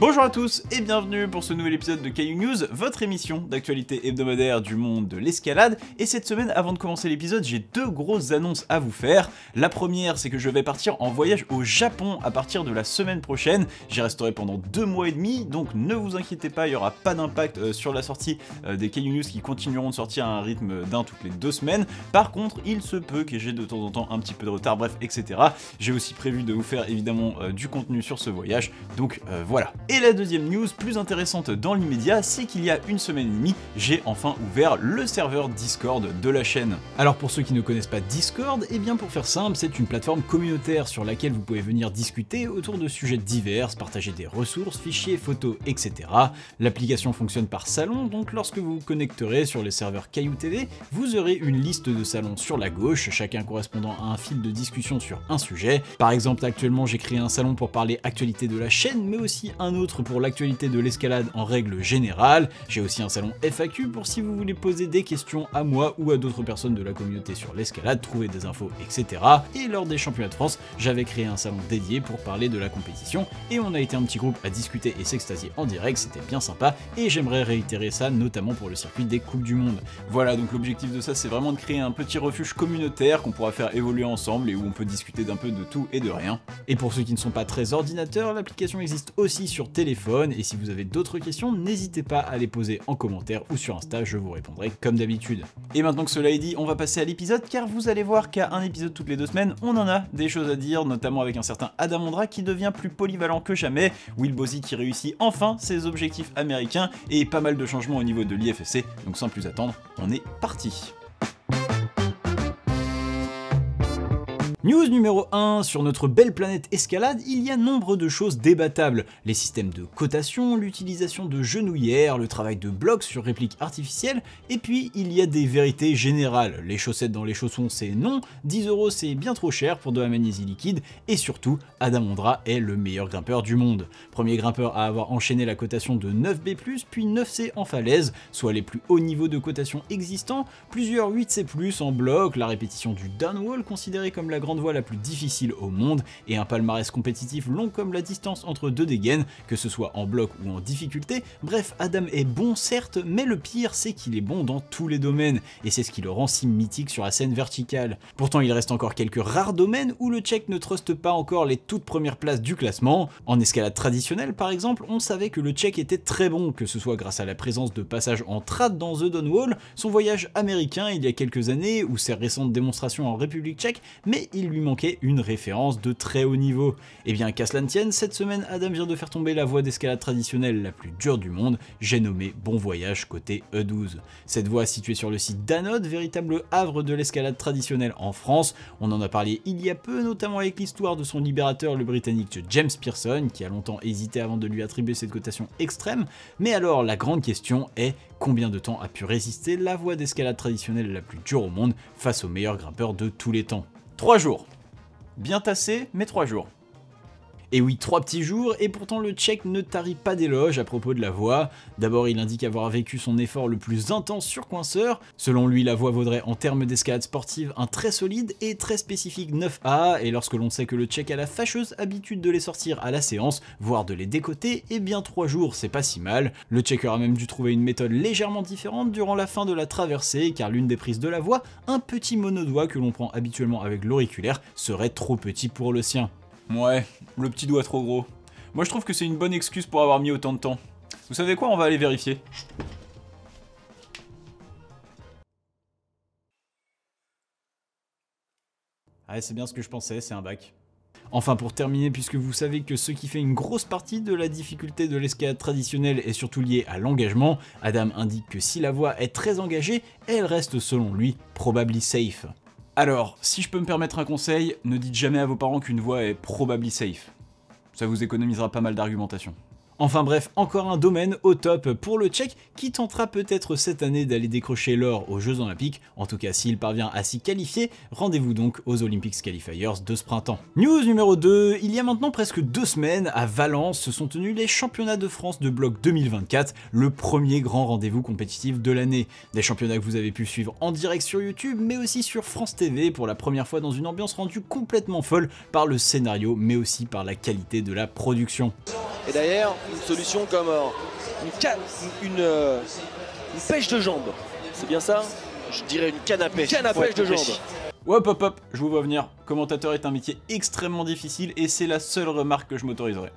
Bonjour à tous et bienvenue pour ce nouvel épisode de Caillou News, votre émission d'actualité hebdomadaire du monde de l'escalade. Et cette semaine, avant de commencer l'épisode, j'ai deux grosses annonces à vous faire. La première, c'est que je vais partir en voyage au Japon à partir de la semaine prochaine. J'y resterai pendant deux mois et demi, donc ne vous inquiétez pas, il n'y aura pas d'impact euh, sur la sortie euh, des Caillou News qui continueront de sortir à un rythme d'un toutes les deux semaines. Par contre, il se peut que j'ai de temps en temps un petit peu de retard, bref, etc. J'ai aussi prévu de vous faire évidemment euh, du contenu sur ce voyage, donc voilà. Et la deuxième news plus intéressante dans l'immédiat, c'est qu'il y a une semaine et demie, j'ai enfin ouvert le serveur Discord de la chaîne. Alors pour ceux qui ne connaissent pas Discord, et eh bien pour faire simple, c'est une plateforme communautaire sur laquelle vous pouvez venir discuter autour de sujets divers, partager des ressources, fichiers, photos, etc. L'application fonctionne par salon, donc lorsque vous vous connecterez sur les serveurs Caillou TV, vous aurez une liste de salons sur la gauche, chacun correspondant à un fil de discussion sur un sujet. Par exemple, actuellement j'ai créé un salon pour parler actualité de la chaîne, mais aussi un autre pour l'actualité de l'escalade en règle générale. J'ai aussi un salon FAQ pour si vous voulez poser des questions à moi ou à d'autres personnes de la communauté sur l'escalade, trouver des infos, etc. Et lors des championnats de France, j'avais créé un salon dédié pour parler de la compétition et on a été un petit groupe à discuter et s'extasier en direct, c'était bien sympa et j'aimerais réitérer ça notamment pour le circuit des Coupes du Monde. Voilà, donc l'objectif de ça c'est vraiment de créer un petit refuge communautaire qu'on pourra faire évoluer ensemble et où on peut discuter d'un peu de tout et de rien. Et pour ceux qui ne sont pas très ordinateurs, l'application existe aussi sur téléphone. Et si vous avez d'autres questions, n'hésitez pas à les poser en commentaire ou sur Insta, je vous répondrai comme d'habitude. Et maintenant que cela est dit, on va passer à l'épisode car vous allez voir qu'à un épisode toutes les deux semaines, on en a des choses à dire, notamment avec un certain Adamondra qui devient plus polyvalent que jamais, Will bosey qui réussit enfin ses objectifs américains et pas mal de changements au niveau de l'IFSC. Donc sans plus attendre, on est parti. News numéro 1, sur notre belle planète Escalade, il y a nombre de choses débattables. Les systèmes de cotation, l'utilisation de genouillères, le travail de blocs sur répliques artificielles, et puis il y a des vérités générales. Les chaussettes dans les chaussons c'est non, 10 euros c'est bien trop cher pour de la magnésie liquide, et surtout, Adam Ondra est le meilleur grimpeur du monde. Premier grimpeur à avoir enchaîné la cotation de 9B+, puis 9C en falaise, soit les plus hauts niveaux de cotation existants, plusieurs 8C+, en bloc, la répétition du downwall considérée comme la grande de voie la plus difficile au monde et un palmarès compétitif long comme la distance entre deux dégaines, que ce soit en bloc ou en difficulté. Bref, Adam est bon certes, mais le pire c'est qu'il est bon dans tous les domaines et c'est ce qui le rend si mythique sur la scène verticale. Pourtant, il reste encore quelques rares domaines où le tchèque ne truste pas encore les toutes premières places du classement. En escalade traditionnelle par exemple, on savait que le tchèque était très bon, que ce soit grâce à la présence de passages en trad dans The Dawn Wall, son voyage américain il y a quelques années ou ses récentes démonstrations en République tchèque, mais il il lui manquait une référence de très haut niveau. Et eh bien qu'à cela ne tienne, cette semaine Adam vient de faire tomber la voie d'escalade traditionnelle la plus dure du monde, j'ai nommé Bon Voyage côté E12. Cette voie située sur le site d'Anode, véritable havre de l'escalade traditionnelle en France, on en a parlé il y a peu notamment avec l'histoire de son libérateur le britannique James Pearson qui a longtemps hésité avant de lui attribuer cette cotation extrême, mais alors la grande question est combien de temps a pu résister la voie d'escalade traditionnelle la plus dure au monde face aux meilleurs grimpeurs de tous les temps. 3 jours. Bien tassé, mais 3 jours. Et oui, trois petits jours, et pourtant le Tchèque ne tarit pas d'éloges à propos de la voix. D'abord, il indique avoir vécu son effort le plus intense sur coinceur. Selon lui, la voix vaudrait en termes d'escalade sportive un très solide et très spécifique 9A, et lorsque l'on sait que le Tchèque a la fâcheuse habitude de les sortir à la séance, voire de les décoter, eh bien trois jours, c'est pas si mal. Le checker a même dû trouver une méthode légèrement différente durant la fin de la traversée, car l'une des prises de la voix, un petit monodoigt que l'on prend habituellement avec l'auriculaire, serait trop petit pour le sien. Ouais, le petit doigt trop gros. Moi je trouve que c'est une bonne excuse pour avoir mis autant de temps. Vous savez quoi, on va aller vérifier. Ah, c'est bien ce que je pensais, c'est un bac. Enfin, pour terminer, puisque vous savez que ce qui fait une grosse partie de la difficulté de l'escalade traditionnelle est surtout lié à l'engagement, Adam indique que si la voie est très engagée, elle reste selon lui probablement safe. Alors, si je peux me permettre un conseil, ne dites jamais à vos parents qu'une voie est probably safe. Ça vous économisera pas mal d'argumentation. Enfin bref, encore un domaine au top pour le Tchèque qui tentera peut-être cette année d'aller décrocher l'or aux Jeux Olympiques, en tout cas s'il parvient à s'y qualifier, rendez-vous donc aux Olympics Qualifiers de ce printemps. News numéro 2, il y a maintenant presque deux semaines, à Valence se sont tenus les championnats de France de bloc 2024, le premier grand rendez-vous compétitif de l'année. Des championnats que vous avez pu suivre en direct sur YouTube, mais aussi sur France TV pour la première fois dans une ambiance rendue complètement folle par le scénario, mais aussi par la qualité de la production. Et d'ailleurs, une solution comme euh, une, canne, euh, une pêche de jambes. C'est bien ça Je dirais une canne à pêche. de jambes. Hop hop hop, je vous vois venir. Commentateur est un métier extrêmement difficile et c'est la seule remarque que je m'autoriserai.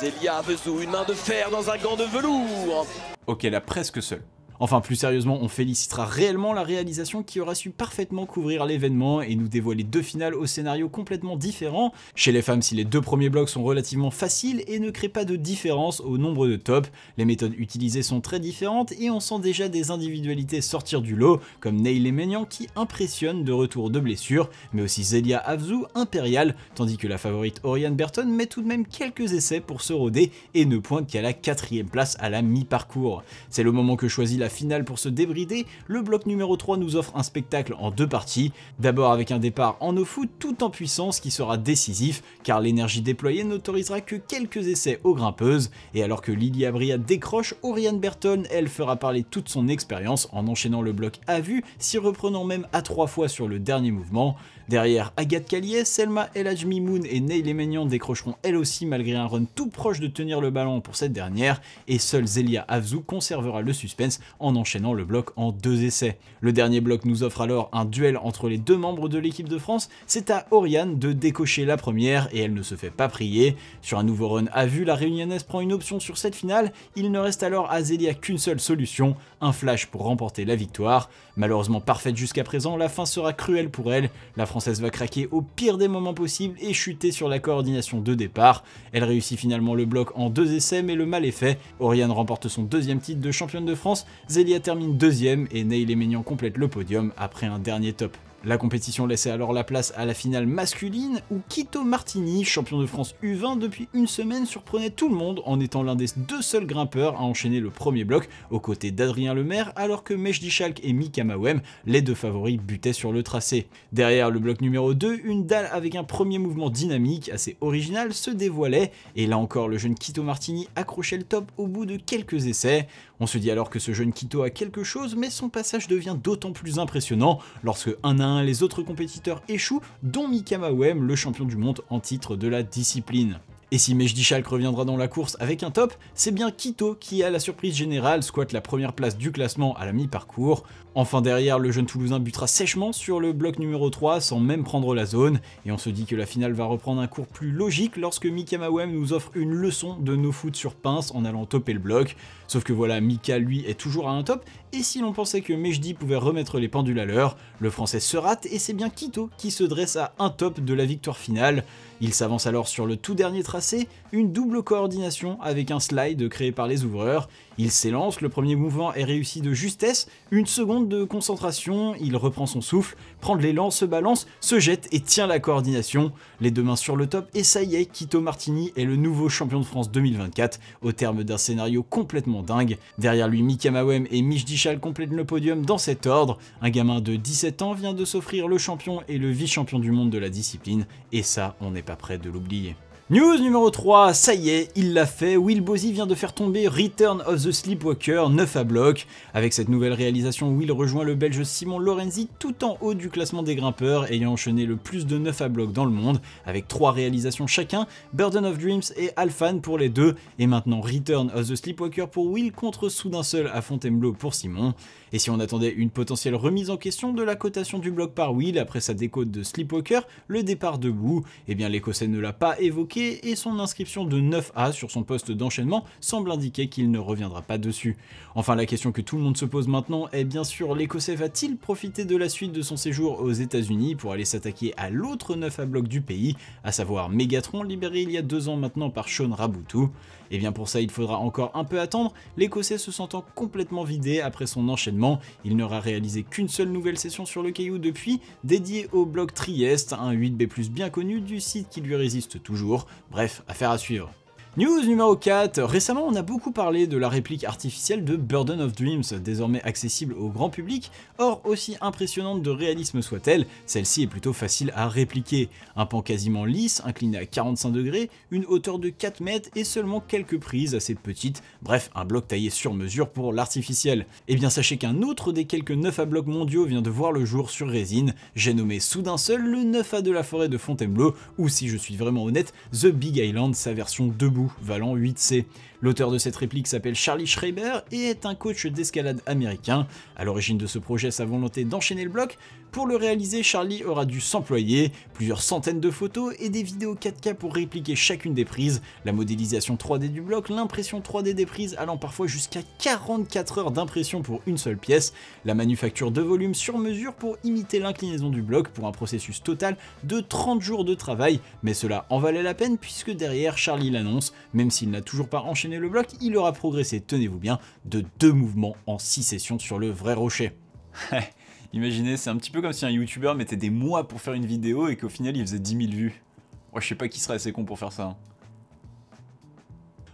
Zélia besoin une main de fer dans un gant de velours. Ok, là presque seule. Enfin, plus sérieusement, on félicitera réellement la réalisation qui aura su parfaitement couvrir l'événement et nous dévoiler deux finales au scénario complètement différent. Chez les femmes, si les deux premiers blocs sont relativement faciles et ne créent pas de différence au nombre de tops, les méthodes utilisées sont très différentes et on sent déjà des individualités sortir du lot, comme Neil Menyan qui impressionne de retour de blessure, mais aussi Zelia Avzu, impériale, tandis que la favorite Oriane Burton met tout de même quelques essais pour se roder et ne pointe qu'à la quatrième place à la mi-parcours. C'est le moment que choisit la finale pour se débrider, le bloc numéro 3 nous offre un spectacle en deux parties. D'abord avec un départ en off foot tout en puissance qui sera décisif car l'énergie déployée n'autorisera que quelques essais aux grimpeuses et alors que Lily Abria décroche, Oriane Burton elle fera parler toute son expérience en enchaînant le bloc à vue, s'y reprenant même à trois fois sur le dernier mouvement. Derrière, Agathe calier Selma El Moon et Neil Emenian décrocheront elles aussi malgré un run tout proche de tenir le ballon pour cette dernière, et seule Zélia Avzu conservera le suspense en enchaînant le bloc en deux essais. Le dernier bloc nous offre alors un duel entre les deux membres de l'équipe de France, c'est à Oriane de décocher la première et elle ne se fait pas prier. Sur un nouveau run à vue, la réunionnaise prend une option sur cette finale, il ne reste alors à Zelia qu'une seule solution, un flash pour remporter la victoire. Malheureusement parfaite jusqu'à présent, la fin sera cruelle pour elle, la française va craquer au pire des moments possibles et chuter sur la coordination de départ. Elle réussit finalement le bloc en deux essais, mais le mal est fait. Oriane remporte son deuxième titre de championne de France, Zélia termine deuxième et Neil Ménian complète le podium après un dernier top la compétition laissait alors la place à la finale masculine où Quito Martini, champion de France U20 depuis une semaine, surprenait tout le monde en étant l'un des deux seuls grimpeurs à enchaîner le premier bloc aux côtés d'Adrien Lemaire alors que Mejdi et Mika Mawem, les deux favoris, butaient sur le tracé. Derrière le bloc numéro 2, une dalle avec un premier mouvement dynamique assez original se dévoilait et là encore le jeune Quito Martini accrochait le top au bout de quelques essais. On se dit alors que ce jeune Quito a quelque chose mais son passage devient d'autant plus impressionnant lorsque un Hein, les autres compétiteurs échouent, dont Mikamawem, le champion du monde en titre de la discipline. Et si Mejdi Schalk reviendra dans la course avec un top, c'est bien Kito qui, à la surprise générale, squatte la première place du classement à la mi-parcours. Enfin derrière, le jeune Toulousain butera sèchement sur le bloc numéro 3 sans même prendre la zone, et on se dit que la finale va reprendre un cours plus logique lorsque Mika Mawem nous offre une leçon de nos foot sur pince en allant topper le bloc, sauf que voilà, Mika lui est toujours à un top, et si l'on pensait que Mejdi pouvait remettre les pendules à l'heure, le français se rate et c'est bien Kito qui se dresse à un top de la victoire finale. Il s'avance alors sur le tout dernier tracé, une double coordination avec un slide créé par les ouvreurs, il s'élance, le premier mouvement est réussi de justesse, une seconde de concentration, il reprend son souffle, prend de l'élan, se balance, se jette et tient la coordination, les deux mains sur le top et ça y est, Kito Martini est le nouveau champion de France 2024 au terme d'un scénario complètement dingue. Derrière lui, Mika Mawem et Mich Dichal complètent le podium dans cet ordre. Un gamin de 17 ans vient de s'offrir le champion et le vice-champion du monde de la discipline et ça, on n'est pas prêt de l'oublier. News numéro 3, ça y est, il l'a fait, Will Bosy vient de faire tomber Return of the Sleepwalker 9 à bloc. Avec cette nouvelle réalisation, Will rejoint le belge Simon Lorenzi tout en haut du classement des grimpeurs, ayant enchaîné le plus de 9 à bloc dans le monde, avec 3 réalisations chacun, Burden of Dreams et Alphan pour les deux, et maintenant Return of the Sleepwalker pour Will contre Soudain Seul à Fontainebleau pour Simon. Et si on attendait une potentielle remise en question de la cotation du bloc par Will après sa décote de Sleepwalker, le départ debout, eh bien l'écossais ne l'a pas évoqué et son inscription de 9A sur son poste d'enchaînement semble indiquer qu'il ne reviendra pas dessus. Enfin la question que tout le monde se pose maintenant est bien sûr l'Écossais va-t-il profiter de la suite de son séjour aux États-Unis pour aller s'attaquer à l'autre 9 a bloc du pays, à savoir Megatron libéré il y a deux ans maintenant par Sean Raboutou et eh bien pour ça, il faudra encore un peu attendre, l'Écossais se sentant complètement vidé après son enchaînement. Il n'aura réalisé qu'une seule nouvelle session sur le caillou depuis, dédiée au bloc Trieste, un 8B+, bien connu du site qui lui résiste toujours. Bref, affaire à suivre. News numéro 4. Récemment, on a beaucoup parlé de la réplique artificielle de Burden of Dreams, désormais accessible au grand public. Or, aussi impressionnante de réalisme soit-elle, celle-ci est plutôt facile à répliquer. Un pan quasiment lisse, incliné à 45 degrés, une hauteur de 4 mètres et seulement quelques prises assez petites. Bref, un bloc taillé sur mesure pour l'artificiel. Eh bien, sachez qu'un autre des quelques 9 a blocs mondiaux vient de voir le jour sur résine. J'ai nommé soudain seul le 9 a de la forêt de Fontainebleau, ou si je suis vraiment honnête, The Big Island, sa version debout valant 8C. L'auteur de cette réplique s'appelle Charlie Schreiber et est un coach d'escalade américain. À l'origine de ce projet, sa volonté d'enchaîner le bloc. Pour le réaliser, Charlie aura dû s'employer, plusieurs centaines de photos et des vidéos 4K pour répliquer chacune des prises, la modélisation 3D du bloc, l'impression 3D des prises allant parfois jusqu'à 44 heures d'impression pour une seule pièce, la manufacture de volume sur mesure pour imiter l'inclinaison du bloc pour un processus total de 30 jours de travail, mais cela en valait la peine puisque derrière Charlie l'annonce, même s'il n'a toujours pas enchaîné le bloc, il aura progressé, tenez-vous bien, de deux mouvements en six sessions sur le vrai rocher. Imaginez, c'est un petit peu comme si un youtubeur mettait des mois pour faire une vidéo et qu'au final il faisait 10 000 vues. Moi, je sais pas qui serait assez con pour faire ça. Hein.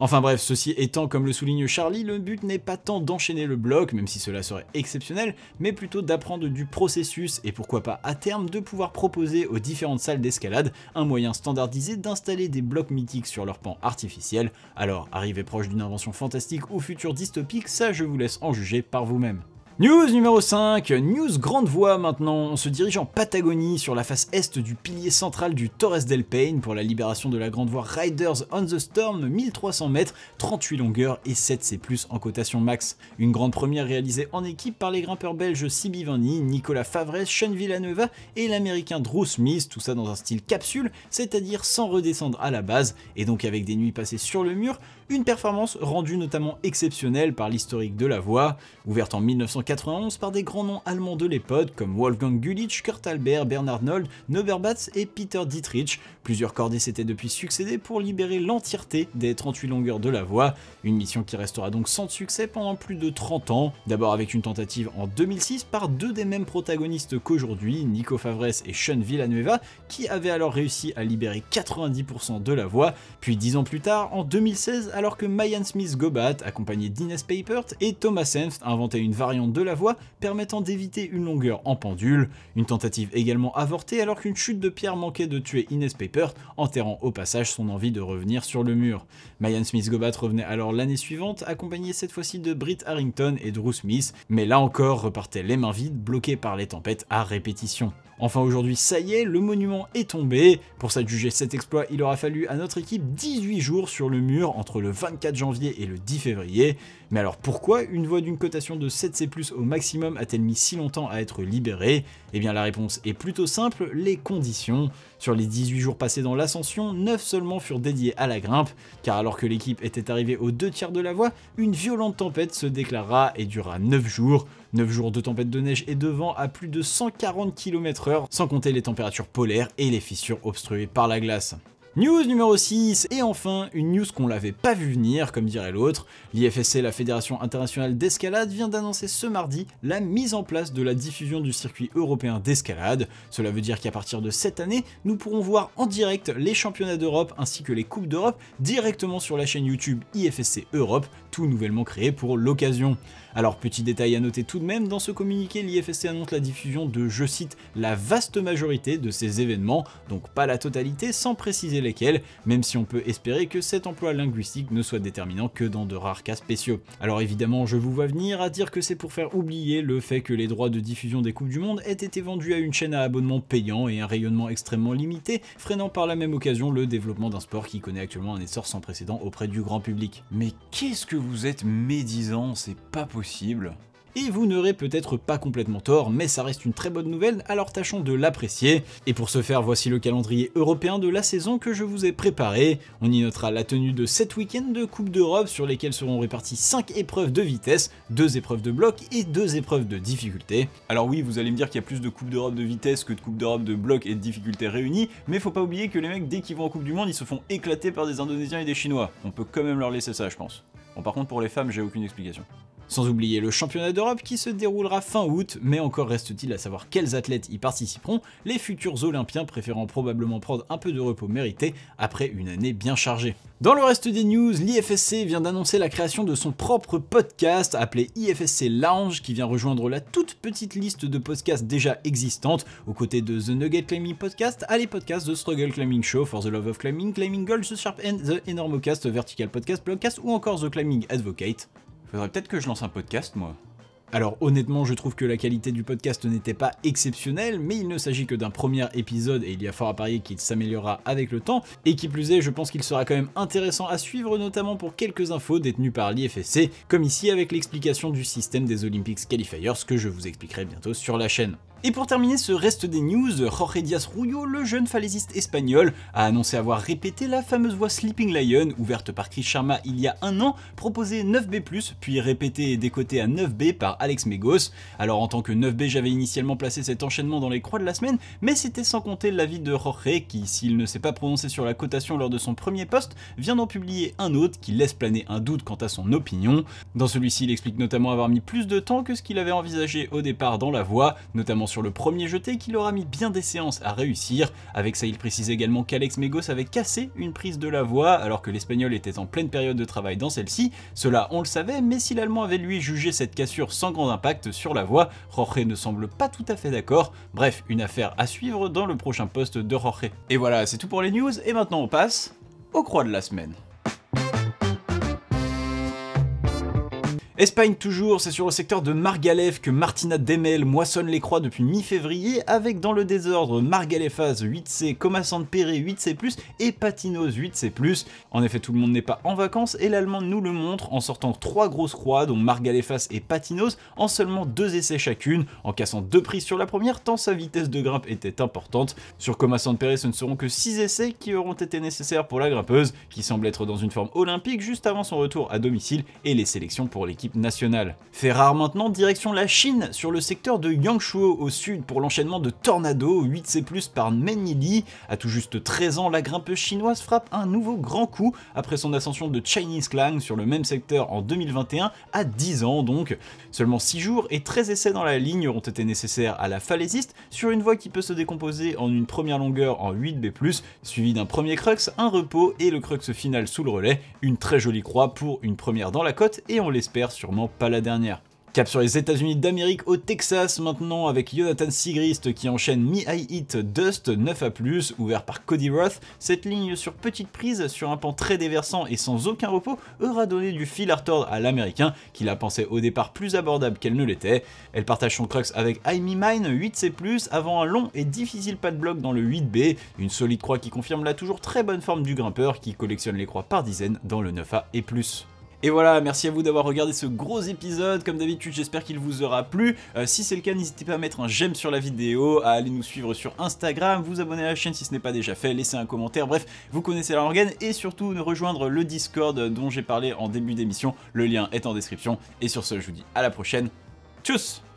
Enfin bref, ceci étant, comme le souligne Charlie, le but n'est pas tant d'enchaîner le bloc, même si cela serait exceptionnel, mais plutôt d'apprendre du processus et pourquoi pas à terme de pouvoir proposer aux différentes salles d'escalade un moyen standardisé d'installer des blocs mythiques sur leur pan artificiel. Alors, arriver proche d'une invention fantastique ou future dystopique, ça je vous laisse en juger par vous-même. News numéro 5, news grande voie maintenant. On se dirige en Patagonie sur la face est du pilier central du Torres del Paine pour la libération de la grande voie Riders on the Storm, 1300 mètres, 38 longueurs et 7C+, en cotation max. Une grande première réalisée en équipe par les grimpeurs belges Sibi Nicolas Favres, Sean Villanueva et l'américain Drew Smith, tout ça dans un style capsule, c'est-à-dire sans redescendre à la base, et donc avec des nuits passées sur le mur, une performance rendue notamment exceptionnelle par l'historique de la voie, ouverte en 1940 91 par des grands noms allemands de l'époque comme Wolfgang Gulich, Kurt Albert, Bernard Nold, Noberbatz et Peter Dietrich. Plusieurs cordées s'étaient depuis succédé pour libérer l'entièreté des 38 longueurs de la voie, une mission qui restera donc sans succès pendant plus de 30 ans, d'abord avec une tentative en 2006 par deux des mêmes protagonistes qu'aujourd'hui, Nico Favres et Sean Villanueva, qui avaient alors réussi à libérer 90% de la voie, puis 10 ans plus tard, en 2016, alors que Mayan Smith Gobat, accompagné d'Ines Papert et Thomas Senft, inventaient une variante de de la voie permettant d'éviter une longueur en pendule, une tentative également avortée alors qu'une chute de pierre manquait de tuer Ines Paper, enterrant au passage son envie de revenir sur le mur. Mayan Smith-Gobat revenait alors l'année suivante, accompagné cette fois-ci de Britt Harrington et Drew Smith, mais là encore repartait les mains vides, bloquées par les tempêtes à répétition. Enfin aujourd'hui, ça y est, le monument est tombé. Pour s'adjuger cet exploit, il aura fallu à notre équipe 18 jours sur le mur entre le 24 janvier et le 10 février. Mais alors pourquoi une voie d'une cotation de 7C+, au maximum a-t-elle mis si longtemps à être libérée Eh bien la réponse est plutôt simple, les conditions. Sur les 18 jours passés dans l'ascension, 9 seulement furent dédiés à la grimpe, car alors que l'équipe était arrivée aux deux tiers de la voie, une violente tempête se déclara et dura 9 jours. 9 jours de tempête de neige et de vent à plus de 140 km/h, sans compter les températures polaires et les fissures obstruées par la glace. News numéro 6, et enfin, une news qu'on l'avait pas vu venir, comme dirait l'autre. L'IFSC, la Fédération Internationale d'Escalade, vient d'annoncer ce mardi la mise en place de la diffusion du circuit européen d'escalade. Cela veut dire qu'à partir de cette année, nous pourrons voir en direct les championnats d'Europe ainsi que les Coupes d'Europe directement sur la chaîne YouTube IFSC Europe, tout nouvellement créé pour l'occasion. Alors petit détail à noter tout de même, dans ce communiqué, l'IFSC annonce la diffusion de, je cite, la vaste majorité de ces événements, donc pas la totalité, sans préciser les même si on peut espérer que cet emploi linguistique ne soit déterminant que dans de rares cas spéciaux. Alors évidemment, je vous vois venir à dire que c'est pour faire oublier le fait que les droits de diffusion des Coupes du Monde aient été vendus à une chaîne à abonnement payant et un rayonnement extrêmement limité, freinant par la même occasion le développement d'un sport qui connaît actuellement un essor sans précédent auprès du grand public. Mais qu'est-ce que vous êtes médisant, c'est pas possible et vous n'aurez peut-être pas complètement tort, mais ça reste une très bonne nouvelle, alors tâchons de l'apprécier. Et pour ce faire, voici le calendrier européen de la saison que je vous ai préparé. On y notera la tenue de 7 week-ends de Coupe d'Europe sur lesquels seront réparties 5 épreuves de vitesse, 2 épreuves de bloc et 2 épreuves de difficulté. Alors oui, vous allez me dire qu'il y a plus de Coupe d'Europe de vitesse que de Coupe d'Europe de bloc et de difficulté réunies, mais faut pas oublier que les mecs, dès qu'ils vont en Coupe du Monde, ils se font éclater par des Indonésiens et des Chinois. On peut quand même leur laisser ça, je pense. Bon, par contre, pour les femmes, j'ai aucune explication. Sans oublier le championnat d'Europe qui se déroulera fin août, mais encore reste-t-il à savoir quels athlètes y participeront, les futurs Olympiens préférant probablement prendre un peu de repos mérité après une année bien chargée. Dans le reste des news, l'IFSC vient d'annoncer la création de son propre podcast appelé IFSC Lounge qui vient rejoindre la toute petite liste de podcasts déjà existantes aux côtés de The Nugget Climbing Podcast, Alley Podcast, The Struggle Climbing Show, For the Love of Climbing, Climbing Gold, The Sharp End, The Enormocast, Vertical Podcast, Blogcast ou encore The Climbing Advocate. Faudrait peut-être que je lance un podcast, moi. Alors honnêtement, je trouve que la qualité du podcast n'était pas exceptionnelle, mais il ne s'agit que d'un premier épisode et il y a fort à parier qu'il s'améliorera avec le temps. Et qui plus est, je pense qu'il sera quand même intéressant à suivre, notamment pour quelques infos détenues par l'IFSC, comme ici avec l'explication du système des Olympics Qualifiers que je vous expliquerai bientôt sur la chaîne. Et pour terminer ce reste des news, Jorge Díaz ruyo le jeune falaisiste espagnol, a annoncé avoir répété la fameuse voix Sleeping Lion, ouverte par Chris Sharma il y a un an, proposée 9B+, puis répétée et décotée à 9B par Alex Megos. Alors en tant que 9B, j'avais initialement placé cet enchaînement dans les croix de la semaine, mais c'était sans compter l'avis de Jorge, qui, s'il ne s'est pas prononcé sur la cotation lors de son premier poste, vient d'en publier un autre qui laisse planer un doute quant à son opinion. Dans celui-ci, il explique notamment avoir mis plus de temps que ce qu'il avait envisagé au départ dans la voix, notamment sur le premier jeté qu'il aura mis bien des séances à réussir. Avec ça, il précise également qu'Alex Megos avait cassé une prise de la voix alors que l'Espagnol était en pleine période de travail dans celle-ci. Cela, on le savait, mais si l'Allemand avait lui jugé cette cassure sans grand impact sur la voix, Jorge ne semble pas tout à fait d'accord. Bref, une affaire à suivre dans le prochain poste de Jorge. Et voilà, c'est tout pour les news, et maintenant on passe aux croix de la semaine. Espagne toujours, c'est sur le secteur de Margalef que Martina Demel moissonne les croix depuis mi-février avec dans le désordre Margalefaz 8C, de Péré 8C+, et Patinos 8C+. En effet, tout le monde n'est pas en vacances et l'Allemand nous le montre en sortant trois grosses croix dont Margalefas et Patinos en seulement deux essais chacune, en cassant deux prises sur la première tant sa vitesse de grimpe était importante. Sur de Péré, ce ne seront que 6 essais qui auront été nécessaires pour la grimpeuse qui semble être dans une forme olympique juste avant son retour à domicile et les sélections pour l'équipe nationale. Fait rare maintenant, direction la Chine, sur le secteur de Yangshuo au sud pour l'enchaînement de Tornado 8C+, par Menili. À tout juste 13 ans, la grimpeuse chinoise frappe un nouveau grand coup après son ascension de Chinese Clang sur le même secteur en 2021, à 10 ans donc. Seulement 6 jours et 13 essais dans la ligne auront été nécessaires à la falaisiste sur une voie qui peut se décomposer en une première longueur en 8B+, suivie d'un premier crux, un repos et le crux final sous le relais, une très jolie croix pour une première dans la côte et on l'espère sûrement pas la dernière. Cap sur les États-Unis d'Amérique au Texas maintenant avec Jonathan Sigrist qui enchaîne Mi High Hit Dust 9 a ouvert par Cody Roth. Cette ligne sur petite prise sur un pan très déversant et sans aucun repos aura donné du fil à retordre à l'américain qui la pensait au départ plus abordable qu'elle ne l'était. Elle partage son crux avec I Me Mine 8C+ avant un long et difficile pas de bloc dans le 8B, une solide croix qui confirme la toujours très bonne forme du grimpeur qui collectionne les croix par dizaines dans le 9A et plus. Et voilà, merci à vous d'avoir regardé ce gros épisode. Comme d'habitude, j'espère qu'il vous aura plu. Euh, si c'est le cas, n'hésitez pas à mettre un j'aime sur la vidéo, à aller nous suivre sur Instagram, vous abonner à la chaîne si ce n'est pas déjà fait, laisser un commentaire. Bref, vous connaissez la et surtout de rejoindre le Discord dont j'ai parlé en début d'émission. Le lien est en description. Et sur ce, je vous dis à la prochaine. Tchuss